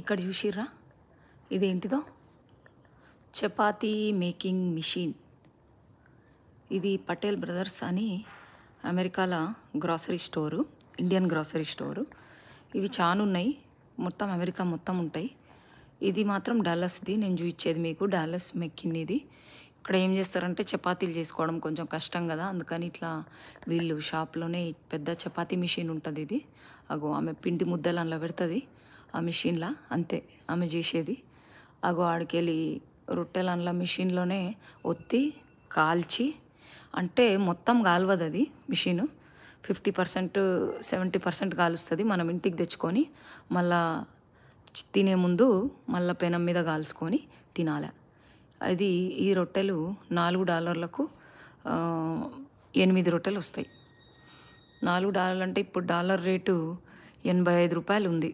ఇక్కడ చూసిర్రా ఇదేంటిదో చపాతీ మేకింగ్ మిషన్ ఇది పటేల్ బ్రదర్స్ అని అమెరికాల grocery store Indian grocery store ఇవి చాలా ఉన్నాయి మొత్తం అమెరికా మొత్తం ఉంటాయి ఇది మాత్రం డాలస్ది నేను చూపించేది మీకు డాలస్ మెక్కింది ఇక్కడ ఏం చేస్తారంటే చపాతీలు చేసుకోవడం కొంచెం కష్టం కదా అందుకని ఇట్లా వీళ్ళు షాప్లోనే పెద్ద చపాతీ మిషన్ ఉంటుంది ఇది అగో ఆమె పిండి ముద్దలు అందులో పెడుతుంది ఆ మిషన్లా అంతే ఆమె చేసేది అగో ఆడికెళ్ళి రొట్టెలు అన్న మిషన్లోనే ఒత్తి కాల్చి అంటే మొత్తం కాలవదు అది machine fifty percent seventy percent కాలుస్తుంది మనం ఇంటికి తెచ్చుకొని మళ్ళా తినే ముందు మళ్ళీ పెనం మీద కాల్చుకొని తినాలి అది ఈ రొట్టెలు నాలుగు డాలర్లకు ఎనిమిది రొట్టెలు వస్తాయి నాలుగు డాలర్లు అంటే ఇప్పుడు డాలర్ రేటు ఎనభై ఐదు రూపాయలు ఉంది